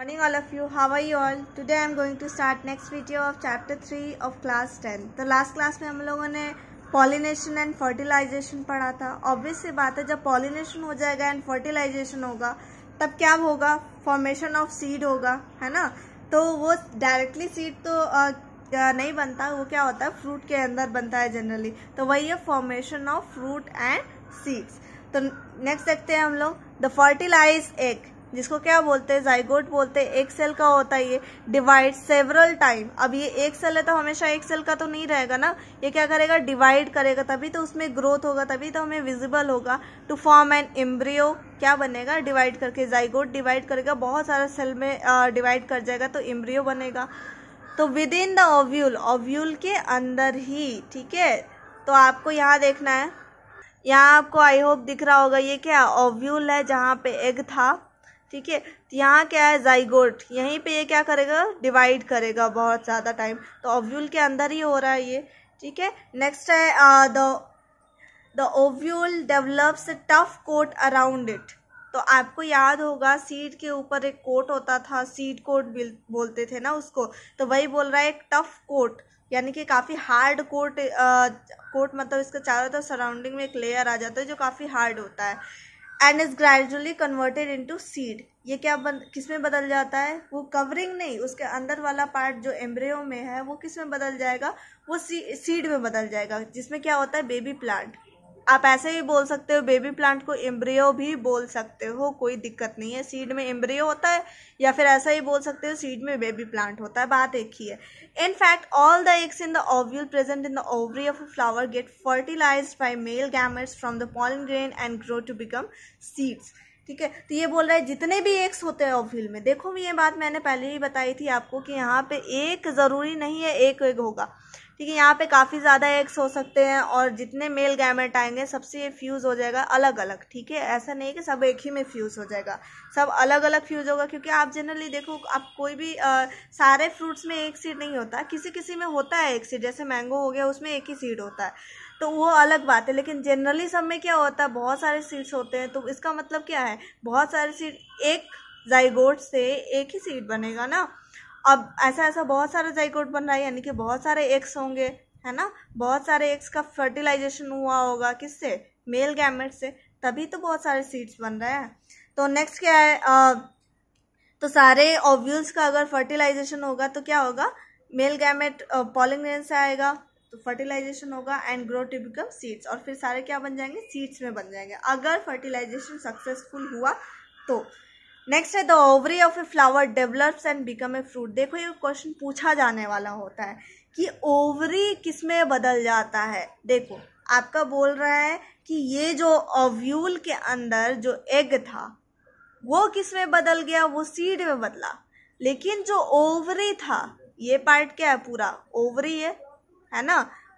morning all of you how are you all today i am going to start next video of chapter 3 of class 10 the last class में हम लोगों ने pollination and fertilization पढ़ा था obvious सी बात है जब pollination हो जाएगा and fertilization होगा तब क्या होगा formation of seed होगा है ना तो वो directly seed तो आ, नहीं बनता वो क्या होता है fruit के अंदर बनता है generally तो वही है formation of fruit and seeds तो next देखते हैं हम लोग the fertilized egg जिसको क्या बोलते हैं जाइगोट बोलते हैं एक सेल का होता है ये डिवाइड सेवरल टाइम अब ये एक सेल है तो हमेशा एक सेल का तो नहीं रहेगा ना ये क्या करेगा डिवाइड करेगा तभी तो उसमें ग्रोथ होगा तभी तो हमें विजिबल होगा टू फॉर्म एन एम्ब्रियो क्या बनेगा डिवाइड करके जाइगोट डिवाइड करेगा बहुत सारा सेल में डिवाइड कर जाएगा तो एम्ब्रियो बनेगा तो with in the ovule ovule के अंदर ही ठीक है तो आपको यहाँ देखना है यहाँ आपको आई होप दिख रहा होगा ये क्या ओव्यूल है जहाँ पे एग था ठीक है तो यहाँ क्या है जाइगोट यहीं पे ये क्या करेगा डिवाइड करेगा बहुत ज़्यादा टाइम तो ओव्यूल के अंदर ही हो रहा है ये ठीक है नेक्स्ट है the the ovule develops tough coat around it तो आपको याद होगा सीड के ऊपर एक कोट होता था सीड कोट बोलते थे ना उसको तो वही बोल रहा है एक टफ कोट यानी कि काफ़ी हार्ड कोट कोट मतलब इसका चारों तरफ सराउंडिंग में एक लेयर आ जाता है जो काफ़ी हार्ड होता है and is gradually converted to seed ये क्या बन किस में बदल जाता है वो कवरिंग नहीं उसके अंदर वाला पार्ट जो एम्ब्रियो में है वो किस में बदल जाएगा वो सी, सीड में बदल जाएगा जिसमें क्या होता है बेबी प्लांट आप ऐसे भी बोल सकते हो बेबी प्लांट को एम्ब्रियो भी बोल सकते हो कोई दिक्कत नहीं है सीड में एम्ब्रियो होता है या फिर ऐसा ही बोल सकते हो सीड में बेबी प्लांट होता है बात एक ही है in fact all the eggs in the ovule present in the ovary of a flower get fertilize by male gametes from the pollen grain and grow to become seeds ठीक है तो ये बोल रहा है जितने भी एक्स होते हैं ओव्यूल में देखो ये बात मैंने पहले ही बताई थी आपको कि यहाँ पे एक ज़रूरी नहीं है एक एक होगा ठीक है यहाँ पे काफ़ी ज़्यादा एग्स हो सकते हैं और जितने मेल गैमेट आएंगे सबसे ये फ्यूज़ हो जाएगा अलग अलग ठीक है ऐसा नहीं कि सब एक ही में फ्यूज़ हो जाएगा सब अलग अलग फ्यूज़ होगा क्योंकि आप जनरली देखो आप कोई भी आ, सारे फ्रूट्स में एक सीड नहीं होता किसी किसी में होता है एक सीड जैसे मैंगो हो गया उसमें एक ही सीड होता है तो वो अलग बात है लेकिन जनरली सब में क्या होता है बहुत सारे सीड्स होते हैं तो इसका मतलब क्या है बहुत सारे सीड एक जाइगोट से एक ही सीड बनेगा ना अब ऐसा ऐसा बहुत सारे जाइकोट बन रहा है यानी कि बहुत सारे एक्स होंगे है ना बहुत सारे एक्स का फर्टिलाइजेशन हुआ होगा किससे मेल गैमेट से तभी तो बहुत सारे सीड्स बन रहे हैं तो नेक्स्ट क्या है आ, तो सारे ओव्यूल्स का अगर फर्टिलाइजेशन होगा तो क्या होगा मेल गैमेट पॉलिंग से आएगा तो फर्टिलाइजेशन होगा and grow to become seeds और फिर सारे क्या बन जाएंगे सीड्स में बन जाएंगे अगर फर्टिलाइजेशन सक्सेसफुल हुआ तो नेक्स्ट है the ovary of a flower develops and become a fruit देखो ये क्वेश्चन पूछा जाने वाला होता है कि ओवरी किस में बदल जाता है देखो आपका बोल रहा है कि ये जो ओव्यूल के अंदर जो एग था वो किस में बदल गया वो सीड में बदला लेकिन जो ओवरी था ये पार्ट क्या है पूरा ओवरी है है ना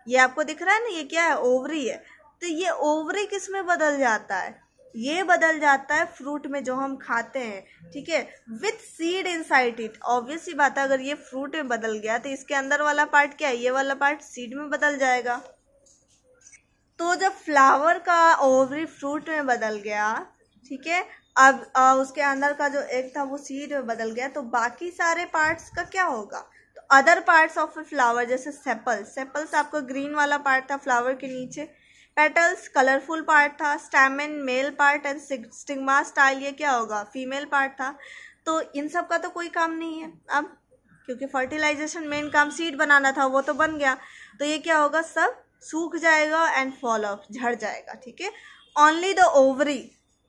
ये आपको दिख रहा है ना ये क्या है ओवरी है तो ये ओवरी किस में बदल जाता है ये बदल जाता है फ्रूट में जो हम खाते हैं ठीक है with seed inside it obviously बात है अगर ये फ्रूट में बदल गया तो इसके अंदर वाला पार्ट क्या है ये वाला पार्ट सीड में बदल जाएगा तो जब फ्लावर का ओवरी फ्रूट में बदल गया ठीक है अब आ, उसके अंदर का जो एक था वो सीड में बदल गया तो बाकी सारे पार्ट्स का क्या होगा तो अदर पार्ट्स ऑफ फ्लावर जैसे सेपल सेपल्स आपका ग्रीन वाला पार्ट था फ्लावर के नीचे पेटल्स कलरफुल पार्ट था stamen male part and stigma style ये क्या होगा फीमेल पार्ट था तो इन सब का तो कोई काम नहीं है अब क्योंकि फर्टिलाइजेशन मेन काम सीड बनाना था वो तो बन गया तो ये क्या होगा सब सूख जाएगा एंड फॉल ऑफ झड़ जाएगा ठीक है only the ovary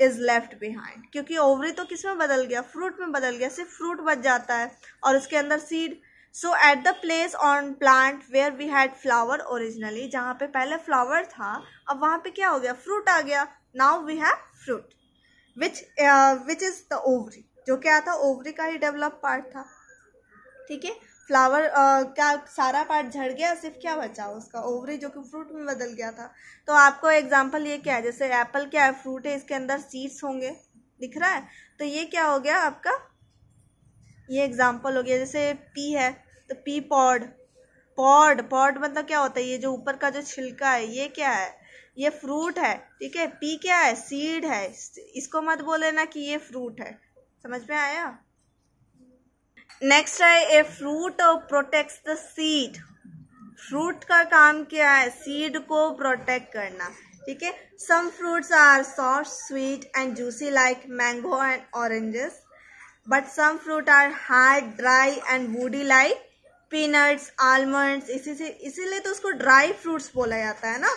is left behind क्योंकि ओवरी तो किस में बदल गया फ्रूट में बदल गया सिर्फ फ्रूट बच जाता है और उसके अंदर seed so at the place on plant where we had flower originally जहाँ पे पहले फ्लावर था अब वहाँ पे क्या हो गया फ्रूट आ गया now we have fruit which which is the ovary जो क्या था ओवरी का ही डेवलप पार्ट था ठीक है फ्लावर uh, का सारा पार्ट झड़ गया सिर्फ क्या बचा उसका ओवरी जो कि फ्रूट में बदल गया था तो आपको एग्जांपल ये क्या है जैसे एप्पल क्या है फ्रूट है इसके अंदर सीड्स होंगे दिख रहा है तो ये क्या हो गया आपका ये एग्जाम्पल हो गया जैसे पी है तो पी पॉड पॉड पॉड मतलब क्या होता है ये जो ऊपर का जो छिलका है ये क्या है ये फ्रूट है ठीक है पी क्या है सीड है इसको मत बोले ना कि ये फ्रूट है समझ में आया नेक्स्ट है a fruit protect the seed fruit का काम क्या है सीड को प्रोटेक्ट करना ठीक है some fruits are soft sweet and juicy like mango and oranges but some fruit are hard dry and woody like peanuts almonds इसी से इसीलिए तो उसको ड्राई फ्रूट्स बोला जाता है ना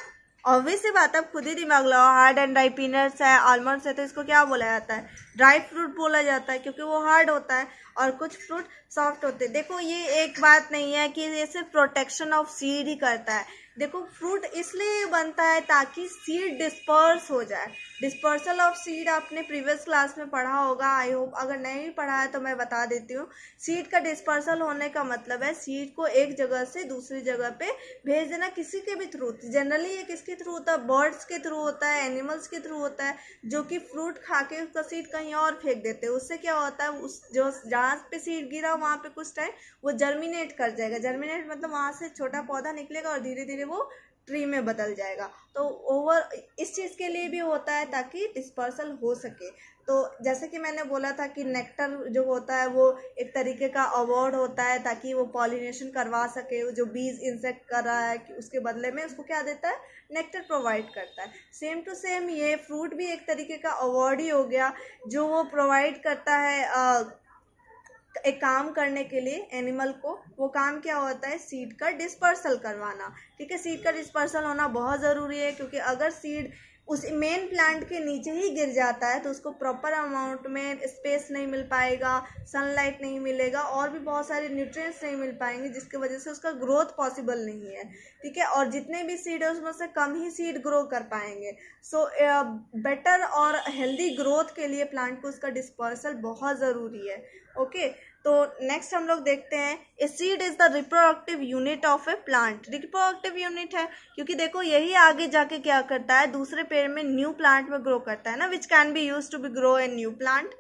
ऑब्वियस ये बात आप खुद ही दिमाग लगाओ हार्ड एंड ड्राई पीनट्स है आलमंड्स है तो इसको क्या बोला जाता है ड्राई फ्रूट बोला जाता है क्योंकि वो हार्ड होता है और कुछ फ्रूट सॉफ्ट होते हैं देखो ये एक बात नहीं है कि ये सिर्फ प्रोटेक्शन ऑफ सीड ही करता है देखो फ्रूट इसलिए बनता है ताकि सीड डिस्पर्स हो जाए डिस्पर्सल ऑफ सीड आपने प्रीवियस क्लास में पढ़ा होगा आई होप अगर नहीं पढ़ा है तो मैं बता देती हूँ सीड का डिस्पर्सल होने का मतलब है सीड को एक जगह से दूसरी जगह पे भेज देना किसी के भी थ्रू जनरली ये किसके थ्रू होता है बर्ड्स के थ्रू होता है एनिमल्स के थ्रू होता है जो कि फ्रूट खा के उसका सीड कहीं और फेंक देते हैं उससे क्या होता है उस जो जहाँ पे सीड गिरा वहाँ पे कुछ टाइम वो जर्मिनेट कर जाएगा जर्मिनेट मतलब वहाँ से छोटा पौधा निकलेगा और धीरे धीरे वो ट्री में बदल जाएगा तो ओवर इस चीज़ के लिए भी होता है ताकि डिस्पर्सल हो सके तो जैसे कि मैंने बोला था कि नेक्टर जो होता है वो एक तरीके का अवार्ड होता है ताकि वो पॉलिनेशन करवा सके जो बीज इंसेक्ट कर रहा है कि उसके बदले में उसको क्या देता है नेक्टर प्रोवाइड करता है सेम टू सेम ये फ्रूट भी एक तरीके का अवार्ड ही हो गया जो वो प्रोवाइड करता है आ, एक काम करने के लिए एनिमल को वो काम क्या होता है सीड का डिस्पर्सल करवाना ठीक है सीड का डिस्पर्सल होना बहुत ज़रूरी है क्योंकि अगर सीड उस मेन प्लांट के नीचे ही गिर जाता है तो उसको प्रॉपर अमाउंट में स्पेस नहीं मिल पाएगा सनलाइट नहीं मिलेगा और भी बहुत सारे न्यूट्रिएंट्स नहीं मिल पाएंगे जिसकी वजह से उसका ग्रोथ पॉसिबल नहीं है ठीक है और जितने भी सीड है उसमें से कम ही सीड ग्रो कर पाएंगे सो बेटर और हेल्दी ग्रोथ के लिए प्लांट को उसका डिस्पर्सल बहुत ज़रूरी है ओके okay? तो नेक्स्ट हम लोग देखते हैं a seed is the reproductive unit of a plant reproductive unit है क्योंकि देखो यही आगे जाके क्या करता है दूसरे पेड़ में न्यू प्लांट में ग्रो करता है ना which can be use to be grow a new plant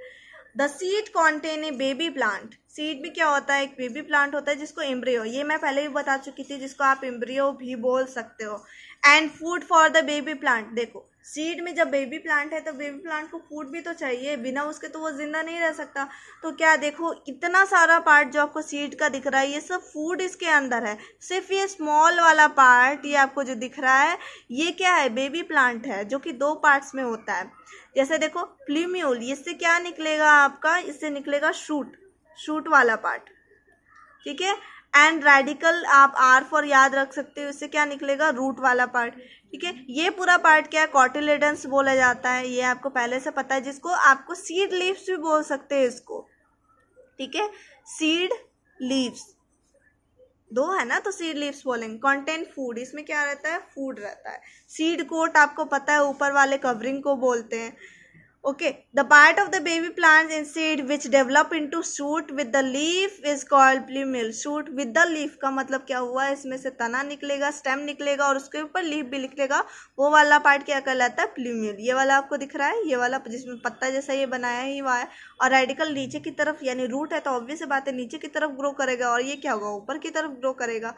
the seed contain a baby plant seed भी क्या होता है एक बेबी प्लांट होता है जिसको एम्ब्रियो ये मैं पहले भी बता चुकी थी जिसको आप एम्ब्रियो भी बोल सकते हो and food for the baby plant देखो सीड में जब बेबी प्लांट है तो बेबी प्लांट को फूड भी तो चाहिए बिना उसके तो वो ज़िंदा नहीं रह सकता तो क्या देखो इतना सारा पार्ट जो आपको सीड का दिख रहा है ये सब फूड इसके अंदर है सिर्फ ये स्मॉल वाला पार्ट ये आपको जो दिख रहा है ये क्या है बेबी प्लांट है जो कि दो पार्ट्स में होता है जैसे देखो प्लीम्यूल इससे क्या निकलेगा आपका इससे निकलेगा शूट शूट वाला पार्ट ठीक है एंड रेडिकल आप आर फॉर याद रख सकते हो इससे क्या निकलेगा रूट वाला पार्ट ठीक है ये पूरा पार्ट क्या है कॉटिलेडन्स बोला जाता है ये आपको पहले से पता है जिसको आपको सीड लीव्स भी बोल सकते हैं इसको ठीक है सीड लीव्स दो है ना तो सीड लीव्स बोलेंगे कंटेंट फूड इसमें क्या रहता है फूड रहता है सीड कोट आपको पता है ऊपर वाले कवरिंग को बोलते हैं okay the part of the baby plants and seed which develop into shoot with the leaf is called plumule shoot with the leaf का मतलब क्या हुआ इसमें से तना निकलेगा स्टेम निकलेगा और उसके ऊपर लीफ भी निकलेगा वो वाला पार्ट क्या कर कहलाता है प्लीमिल ये वाला आपको दिख रहा है ये वाला जिसमें पत्ता जैसा ये बनाया ही हुआ है और रेडिकल नीचे की तरफ यानी रूट है तो ऑब्वियस बात है नीचे की तरफ ग्रो करेगा और ये क्या होगा ऊपर की तरफ ग्रो करेगा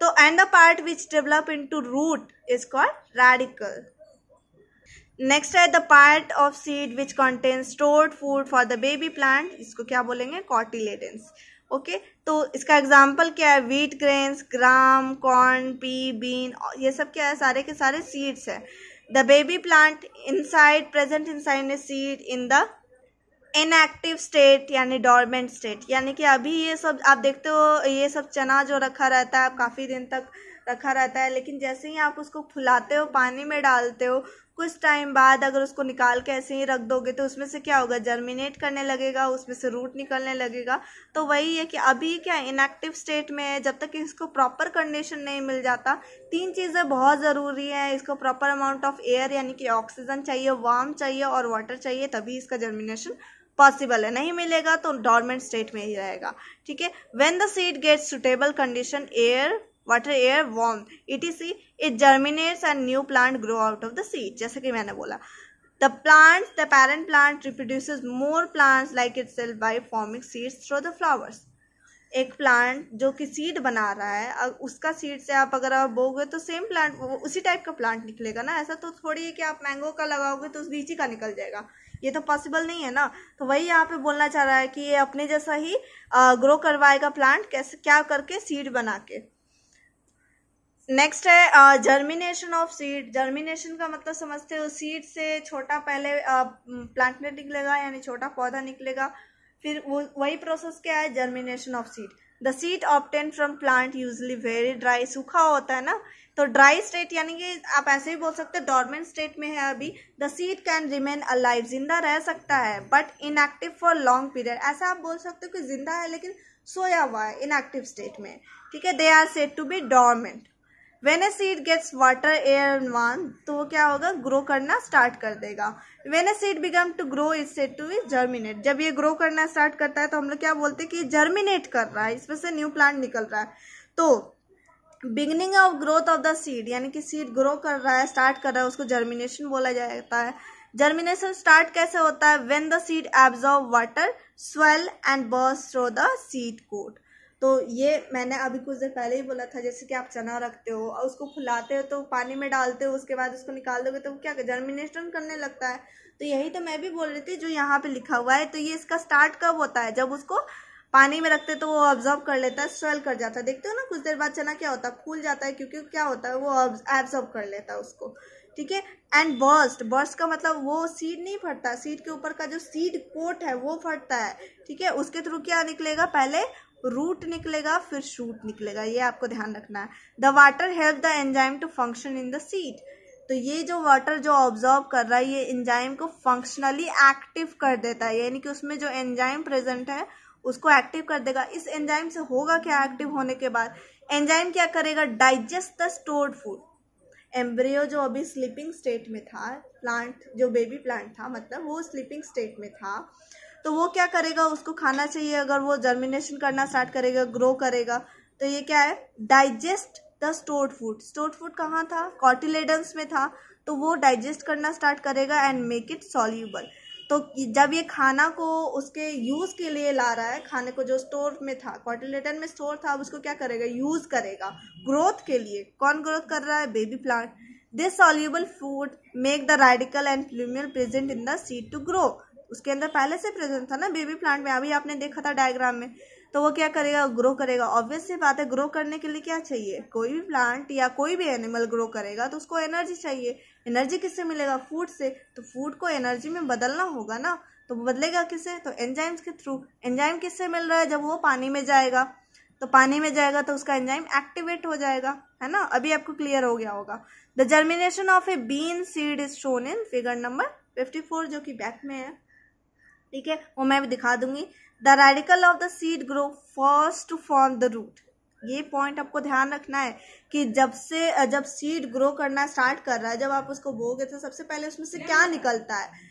तो and the part which develop into root is called radical next है the part of seed which contain stored food for the baby plant इसको क्या बोलेंगे कॉटिलेडेंस ओके okay? तो इसका एग्जाम्पल क्या है wheat grains gram corn pea bean ये सब क्या है सारे के सारे सीड्स हैं the baby plant inside present inside a seed in the inactive state यानी डॉर्मेंट स्टेट यानी कि अभी ये सब आप देखते हो ये सब चना जो रखा रहता है काफ़ी दिन तक रखा रहता है लेकिन जैसे ही आप उसको फुलाते हो पानी में डालते हो कुछ टाइम बाद अगर उसको निकाल के ऐसे ही रख दोगे तो उसमें से क्या होगा जर्मिनेट करने लगेगा उसमें से रूट निकलने लगेगा तो वही है कि अभी क्या इनएक्टिव स्टेट में है जब तक इसको प्रॉपर कंडीशन नहीं मिल जाता तीन चीज़ें बहुत ज़रूरी हैं इसको प्रॉपर अमाउंट ऑफ एयर यानी कि ऑक्सीजन चाहिए वार्म चाहिए और वाटर चाहिए तभी इसका जर्मिनेशन पॉसिबल है नहीं मिलेगा तो डॉर्मेंट स्टेट में ही रहेगा ठीक है when the seed gets suitable condition air water air warm it is see it germinates and new plant grow out of the seed जैसे कि मैंने बोला the plants the parent plant reproduce more plants like itself by forming seeds through the flowers एक plant जो कि seed बना रहा है उसका सीड से आप अगर आप बोगे तो सेम प्लांट उसी टाइप का प्लांट निकलेगा ना ऐसा तो थोड़ी है कि आप मैंगो का लगाओगे तो उस लीची का निकल जाएगा ये तो पॉसिबल नहीं है ना तो वही यहाँ पे बोलना चाह रहा है कि ये अपने जैसा ही ग्रो करवाएगा प्लांट कैसे क्या करके सीड बना के नेक्स्ट है जर्मिनेशन ऑफ सीड जर्मिनेशन का मतलब समझते हो सीड से छोटा पहले प्लांट uh, में निकलेगा यानी छोटा पौधा निकलेगा फिर वो वही प्रोसेस क्या है germination of seed the seed obtain from plant usually very dry सूखा होता है ना तो ड्राई स्टेट यानी कि आप ऐसे ही बोल सकते हो डॉर्मेंट स्टेट में है अभी the seed can remain alive जिंदा रह सकता है but inactive for long period ऐसा आप बोल सकते हो कि जिंदा है लेकिन सोया हुआ है इनएक्टिव स्टेट में ठीक है they are set to be dormant when a seed gets water air and one तो वो क्या होगा ग्रो करना स्टार्ट कर देगा when a seed begin to grow is set to is germinate जब ये ग्रो करना स्टार्ट करता है तो हम लोग क्या बोलते हैं कि जर्मिनेट कर रहा है इसमें से न्यू प्लांट निकल रहा है तो beginning of growth of the seed यानी कि सीड ग्रो कर रहा है स्टार्ट कर रहा है उसको जर्मिनेशन बोला जाता है जर्मिनेशन स्टार्ट कैसे होता है when the seed absorb water swell and burst through the seed coat तो ये मैंने अभी कुछ देर पहले ही बोला था जैसे कि आप चना रखते हो और उसको फुलाते हो तो पानी में डालते हो उसके बाद उसको निकाल दोगे तो क्या जर्मिनेशन करने लगता है तो यही तो मैं भी बोल रही थी जो यहाँ पे लिखा हुआ है तो ये इसका स्टार्ट कब होता है जब उसको पानी में रखते तो वो ऑब्जॉर्व कर लेता है स्वेल कर जाता है देखते हो ना कुछ देर बाद चना क्या होता है फूल जाता है क्योंकि क्या होता है वो एब्जॉर्व कर लेता है उसको ठीक है एंड बर्स्ट बर्स्ट का मतलब वो सीड नहीं फटता सीड के ऊपर का जो सीड कोट है वो फटता है ठीक है उसके थ्रू क्या निकलेगा पहले रूट निकलेगा फिर शूट निकलेगा ये आपको ध्यान रखना है the water help the enzyme to function in the seed तो ये जो वाटर जो ऑब्जॉर्व कर रहा है ये एंजाइम को फंक्शनली एक्टिव कर देता है यानी कि उसमें जो एंजाइम प्रेजेंट है उसको एक्टिव कर देगा इस एंजाइम से होगा क्या एक्टिव होने के बाद एंजाइम क्या करेगा digest the stored food embryo जो अभी स्लीपिंग स्टेट में था प्लांट जो बेबी प्लांट था मतलब वो स्लीपिंग स्टेट में था तो वो क्या करेगा उसको खाना चाहिए अगर वो जर्मिनेशन करना स्टार्ट करेगा ग्रो करेगा तो ये क्या है digest the stored food stored food कहाँ था कॉटिलेडन्स में था तो वो डाइजेस्ट करना स्टार्ट करेगा एंड मेक इट सॉल्यूबल तो जब ये खाना को उसके यूज़ के लिए ला रहा है खाने को जो स्टोर में था कॉटिलेटन में स्टोर था अब उसको क्या करेगा यूज़ करेगा ग्रोथ के लिए कौन ग्रोथ कर रहा है baby plant this soluble food make the radical and plumule present in the seed to grow उसके अंदर पहले से प्रेजेंट था ना बेबी प्लांट में अभी आपने देखा था डायग्राम में तो वो क्या करेगा ग्रो करेगा ऑब्वियस सी बात है ग्रो करने के लिए क्या चाहिए कोई भी प्लांट या कोई भी एनिमल ग्रो करेगा तो उसको एनर्जी चाहिए एनर्जी किससे मिलेगा फूड से तो फूड को एनर्जी में बदलना होगा ना तो बदलेगा किससे तो एंजाइम्स के थ्रू एंजाइम किससे मिल रहा है जब वो पानी में जाएगा तो पानी में जाएगा तो उसका एंजाइम एक्टिवेट हो जाएगा है ना अभी आपको क्लियर हो गया होगा the germination of a bean seed is shown in figure number fifty four जो कि बैक में है ठीक है वो मैं दिखा दूंगी the radical of the seed grow first to form the root ये पॉइंट आपको ध्यान रखना है कि जब से जब सीड ग्रो करना स्टार्ट कर रहा है जब आप उसको बोगे तो सबसे पहले उसमें से क्या निकलता है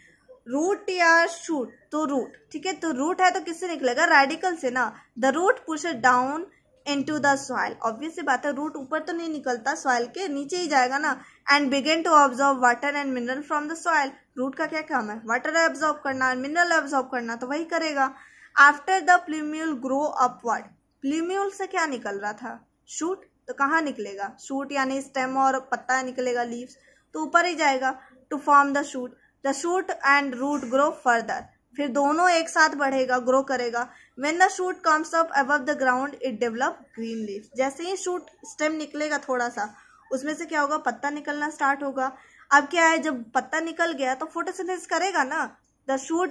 रूट या शूट तो रूट ठीक है तो रूट है तो किससे निकलेगा रेडिकल से ना the root push down into the soil obviously बात है रूट ऊपर तो नहीं निकलता सॉइल के नीचे ही जाएगा ना and begin to observe water and mineral from the soil root का क्या काम है वाटर एब्जॉर्ब करना मिनरल एब्जॉर्ब करना तो वही करेगा after the plumule grow upward plumule से क्या निकल रहा था शूट तो कहाँ निकलेगा शूट यानी स्टेम और पत्ता निकलेगा लीव्स तो ऊपर ही जाएगा to form the shoot the shoot and root grow further फिर दोनों एक साथ बढ़ेगा ग्रो करेगा when the shoot comes up above the ground it develop green leave जैसे ही शूट स्टेम निकलेगा थोड़ा सा उसमें से क्या होगा पत्ता निकलना स्टार्ट होगा अब क्या है जब पत्ता निकल गया तो फोटोसिंथेसिस करेगा ना the shoot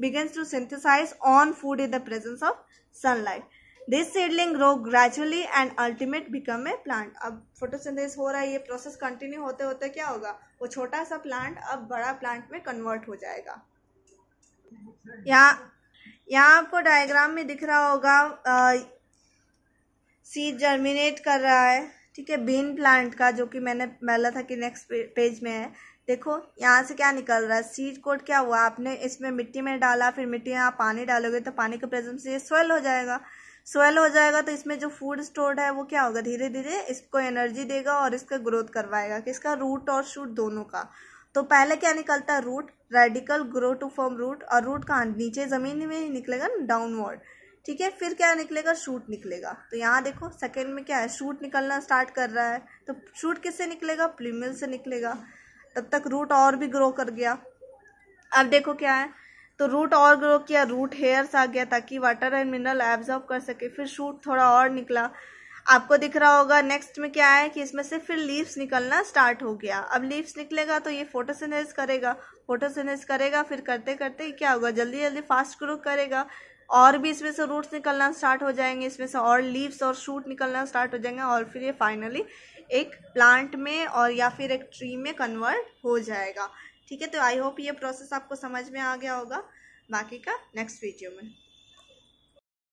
begins to synthesize own food in the presence of sunlight this seedling grow gradually and ultimate become a plant अब फोटोसिंथेसिस हो रहा है ये प्रोसेस कंटिन्यू होते होते क्या होगा वो छोटा सा प्लांट अब बड़ा प्लांट में कन्वर्ट हो जाएगा यहाँ यहाँ आपको डायग्राम में दिख रहा होगा सीड uh, जर्मिनेट कर रहा है ठीक है बीन प्लांट का जो कि मैंने मिला था कि नेक्स्ट पेज में है देखो यहाँ से क्या निकल रहा है सीड कोड क्या हुआ आपने इसमें मिट्टी में डाला फिर मिट्टी में आप पानी डालोगे तो पानी के प्रेजम से ये स्वेल हो जाएगा स्वेल हो जाएगा तो इसमें जो फूड स्टोर्ड है वो क्या होगा धीरे धीरे इसको एनर्जी देगा और इसका ग्रोथ करवाएगा किसका रूट और शूट दोनों का तो पहले क्या निकलता है root radical grow to form root और रूट कहाँ नीचे ज़मीन में ही निकलेगा ना डाउनवर्ड ठीक है फिर क्या निकलेगा शूट निकलेगा तो यहाँ देखो सेकेंड में क्या है शूट निकलना स्टार्ट कर रहा है तो शूट किससे निकलेगा प्लीमिल से निकलेगा तब तक रूट और भी ग्रो कर गया अब देखो क्या है तो रूट और ग्रो किया रूट हेयर्स आ गया ताकि वाटर एंड मिनरल एब्जॉर्ब कर सके फिर शूट थोड़ा और निकला आपको दिख रहा होगा नेक्स्ट में क्या है कि इसमें से फिर लीव्स निकलना स्टार्ट हो गया अब लीव्स निकलेगा तो ये फोटोसिनेस करेगा फोटोसिनेस करेगा फिर करते करते क्या होगा जल्दी जल्दी फास्ट ग्रो करेगा और भी इसमें से रूट्स निकलना स्टार्ट हो जाएंगे इसमें से और लीव्स और शूट निकलना स्टार्ट हो जाएंगे और फिर ये फाइनली एक प्लांट में और या फिर एक ट्री में कन्वर्ट हो जाएगा ठीक है तो आई होप ये प्रोसेस आपको समझ में आ गया होगा बाकी का नेक्स्ट वीडियो में